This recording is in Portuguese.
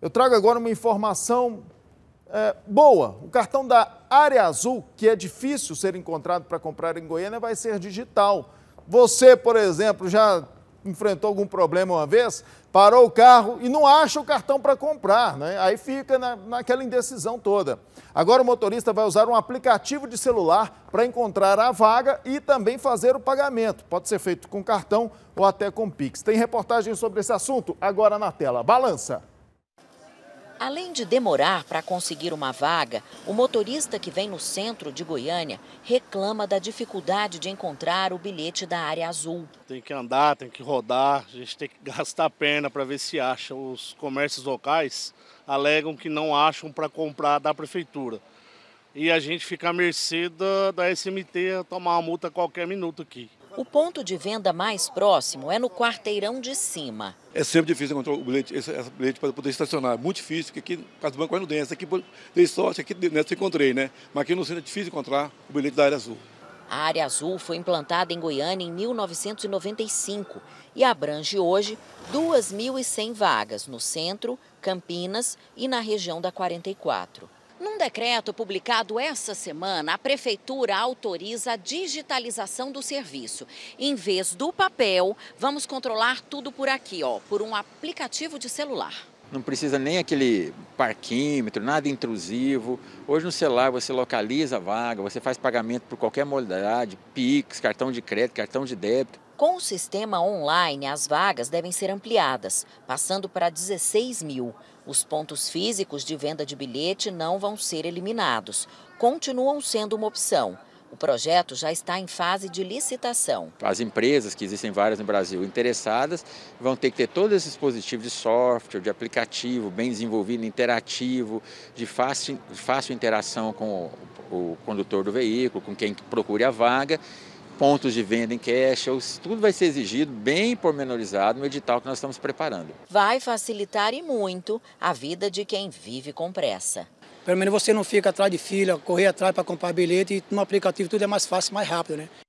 Eu trago agora uma informação é, boa. O cartão da Área Azul, que é difícil ser encontrado para comprar em Goiânia, vai ser digital. Você, por exemplo, já enfrentou algum problema uma vez, parou o carro e não acha o cartão para comprar, né? Aí fica na, naquela indecisão toda. Agora o motorista vai usar um aplicativo de celular para encontrar a vaga e também fazer o pagamento. Pode ser feito com cartão ou até com Pix. Tem reportagem sobre esse assunto agora na tela. Balança! Além de demorar para conseguir uma vaga, o motorista que vem no centro de Goiânia reclama da dificuldade de encontrar o bilhete da área azul. Tem que andar, tem que rodar, a gente tem que gastar a perna para ver se acha. Os comércios locais alegam que não acham para comprar da prefeitura e a gente fica à mercê da, da SMT tomar uma multa a qualquer minuto aqui. O ponto de venda mais próximo é no quarteirão de cima. É sempre difícil encontrar o bilhete, esse, esse bilhete para poder estacionar. É muito difícil, porque aqui por causa do banco é no dentro. Aqui dei sorte, aqui nessa encontrei, né? Mas aqui no centro é difícil encontrar o bilhete da área azul. A área azul foi implantada em Goiânia em 1995 e abrange hoje 2.100 vagas no centro, Campinas e na região da 44. Num decreto publicado essa semana, a Prefeitura autoriza a digitalização do serviço. Em vez do papel, vamos controlar tudo por aqui, ó, por um aplicativo de celular. Não precisa nem aquele parquímetro, nada intrusivo. Hoje no celular você localiza a vaga, você faz pagamento por qualquer modalidade, PIX, cartão de crédito, cartão de débito. Com o sistema online, as vagas devem ser ampliadas, passando para 16 mil. Os pontos físicos de venda de bilhete não vão ser eliminados, continuam sendo uma opção. O projeto já está em fase de licitação. As empresas, que existem várias no Brasil interessadas, vão ter que ter todos esses dispositivos de software, de aplicativo, bem desenvolvido, interativo, de fácil, fácil interação com o, o condutor do veículo, com quem procure a vaga pontos de venda em cash, tudo vai ser exigido bem pormenorizado no edital que nós estamos preparando. Vai facilitar e muito a vida de quem vive com pressa. Pelo menos você não fica atrás de fila, correr atrás para comprar bilhete e no aplicativo tudo é mais fácil, mais rápido, né?